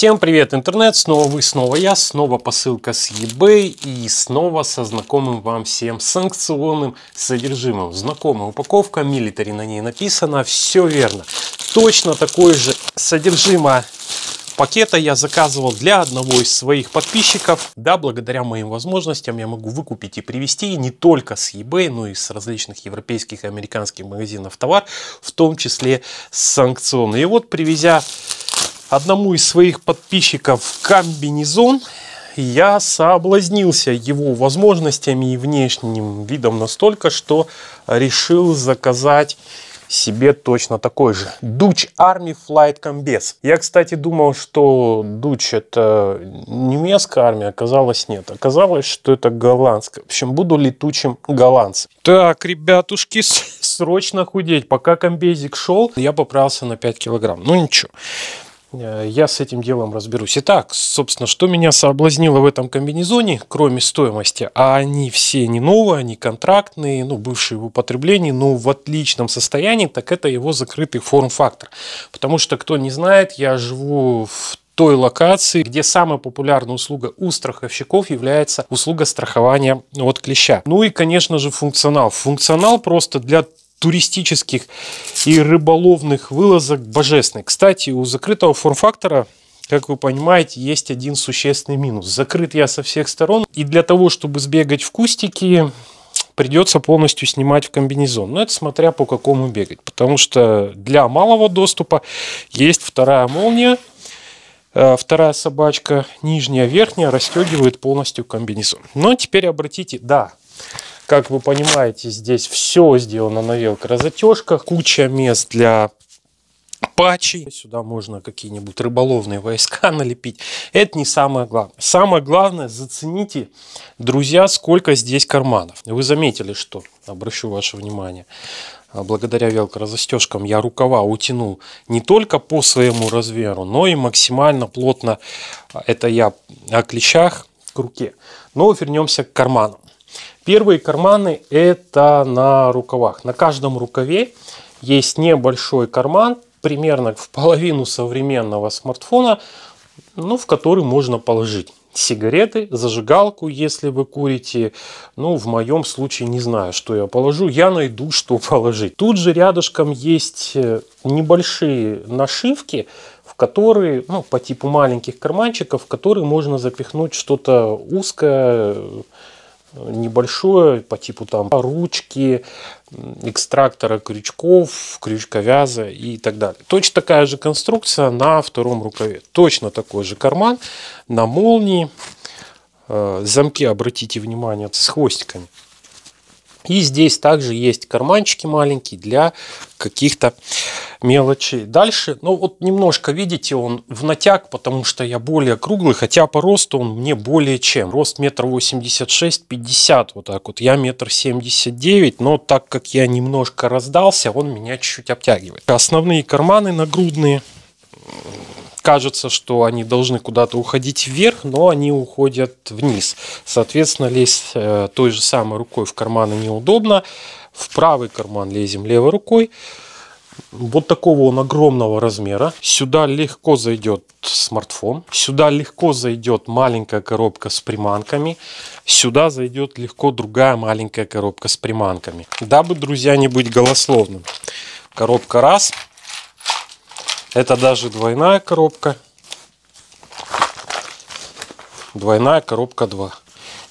Всем привет, интернет! Снова вы, снова я, снова посылка с eBay и снова со знакомым вам всем санкционным содержимым. Знакомая упаковка, милитари на ней написано, все верно. Точно такое же содержимое пакета я заказывал для одного из своих подписчиков. Да, благодаря моим возможностям я могу выкупить и привезти не только с eBay, но и с различных европейских и американских магазинов товар, в том числе санкционный. И вот привезя одному из своих подписчиков комбинезон, я соблазнился его возможностями и внешним видом настолько, что решил заказать себе точно такой же. Дуч Army Flight Combes. Я, кстати, думал, что Дуч это немецкая армия, оказалось нет. Оказалось, что это голландская. В общем, буду летучим голландцем. Так, ребятушки, срочно худеть. Пока комбезик шел, я поправился на 5 килограмм. Ну ничего. Э, я с этим делом разберусь. Итак, собственно, что меня соблазнило в этом комбинезоне, кроме стоимости, а они все не новые, они контрактные, ну, бывшие в употреблении, но в отличном состоянии, так это его закрытый форм-фактор. Потому что, кто не знает, я живу в той локации, где самая популярная услуга у страховщиков является услуга страхования от клеща. Ну и, конечно же, функционал. Функционал просто для туристических и рыболовных вылазок божественный. Кстати, у закрытого форм-фактора как вы понимаете, есть один существенный минус. Закрыт я со всех сторон, и для того, чтобы сбегать в кустики, придется полностью снимать в комбинезон. Но это смотря по какому бегать, потому что для малого доступа есть вторая молния, э, вторая собачка, нижняя, верхняя, расстегивает полностью комбинезон. Но теперь обратите, да, как вы понимаете, здесь все сделано на велкорозотежках. Куча мест для патчи. Сюда можно какие-нибудь рыболовные войска налепить. Это не самое главное. Самое главное, зацените, друзья, сколько здесь карманов. Вы заметили, что, обращу ваше внимание, а, благодаря велкорозостежкам я рукава утянул не только по своему размеру, но и максимально плотно. А, это я о клещах к руке. Но вернемся к карманам. Первые карманы это на рукавах. На каждом рукаве есть небольшой карман, примерно в половину современного смартфона, ну, в который можно положить сигареты, зажигалку, если вы курите. Ну, в моем случае не знаю, что я положу. Я найду, что положить. Тут же рядышком есть э, небольшие нашивки, в которые, ну, по типу маленьких карманчиков, в которые можно запихнуть что-то узкое, небольшое, по типу там ручки, экстрактора крючков, крючковяза и так далее. Точно такая же конструкция на втором рукаве. Точно такой же карман на молнии. Э, замки, обратите внимание, с хвостиками. И здесь также есть карманчики маленькие для каких-то мелочей. Дальше, ну вот немножко, видите, он в натяг, потому что я более круглый, хотя по росту он мне более чем. Рост метр восемьдесят шесть, пятьдесят, вот так вот. Я метр семьдесят девять, но так как я немножко раздался, он меня чуть-чуть обтягивает. Основные карманы нагрудные кажется, что они должны куда-то уходить вверх, но они уходят вниз. Соответственно, лезть э, той же самой рукой в карманы неудобно. В правый карман лезем левой рукой. Вот такого он огромного размера. Сюда легко зайдет смартфон. Сюда легко зайдет маленькая коробка с приманками. Сюда зайдет легко другая маленькая коробка с приманками. Дабы, друзья, не быть голословным. Коробка раз – это даже двойная коробка. Двойная коробка 2.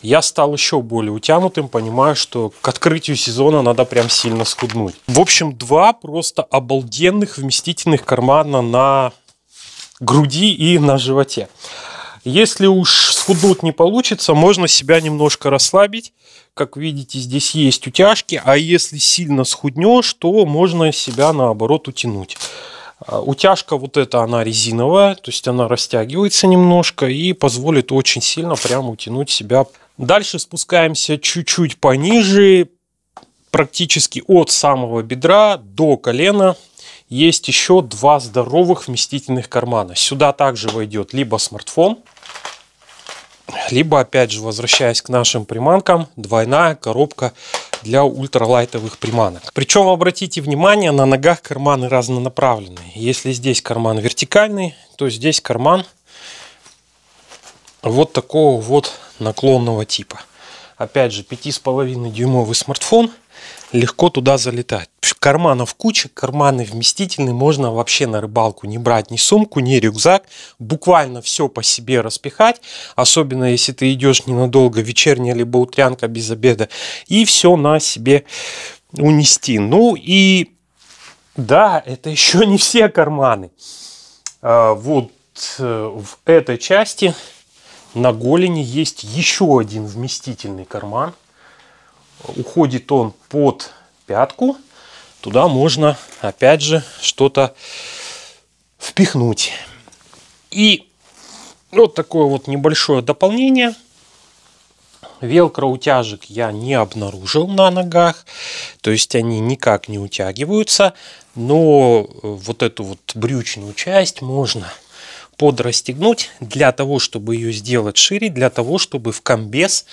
Я стал еще более утянутым, понимаю, что к открытию сезона надо прям сильно схуднуть. В общем, два просто обалденных вместительных кармана на груди и на животе. Если уж схуднуть не получится, можно себя немножко расслабить. Как видите, здесь есть утяжки, а если сильно схуднешь, то можно себя наоборот утянуть. А, утяжка вот эта, она резиновая, то есть она растягивается немножко и позволит очень сильно прямо утянуть себя. Дальше спускаемся чуть-чуть пониже, практически от самого бедра до колена есть еще два здоровых вместительных кармана. Сюда также войдет либо смартфон, либо, опять же, возвращаясь к нашим приманкам, двойная коробка для ультралайтовых приманок. Причем обратите внимание, на ногах карманы разнонаправленные. Если здесь карман вертикальный, то здесь карман вот такого вот наклонного типа. Опять же, 5,5 дюймовый смартфон – легко туда залетать. Карманов куча, карманы вместительные, можно вообще на рыбалку не брать ни сумку, ни рюкзак, буквально все по себе распихать, особенно если ты идешь ненадолго, вечерняя либо утрянка без обеда, и все на себе унести. Ну и да, это еще не все карманы. А, вот э, в этой части на голени есть еще один вместительный карман – уходит он под пятку, туда можно опять же что-то впихнуть. И вот такое вот небольшое дополнение. Велкро утяжек я не обнаружил на ногах, то есть они никак не утягиваются, но вот эту вот брючную часть можно подрастегнуть для того, чтобы ее сделать шире, для того, чтобы в комбез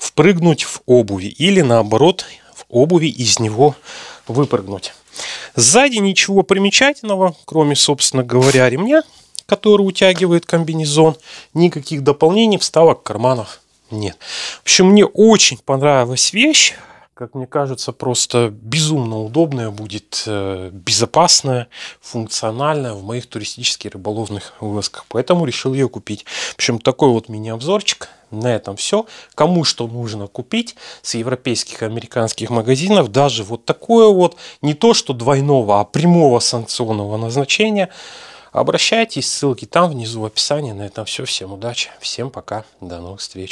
впрыгнуть в обуви или наоборот в обуви из него выпрыгнуть. Сзади ничего примечательного, кроме, собственно говоря, ремня, который утягивает комбинезон, никаких дополнений, вставок, карманов нет. В общем, мне очень понравилась вещь как мне кажется, просто безумно удобная, будет э, безопасная, функциональная в моих туристических рыболовных вылазках. Поэтому решил ее купить. В общем, такой вот мини-обзорчик. На этом все. Кому что нужно купить с европейских и американских магазинов, даже вот такое вот, не то что двойного, а прямого санкционного назначения, обращайтесь, ссылки там внизу в описании. На этом все. Всем удачи, всем пока, до новых встреч.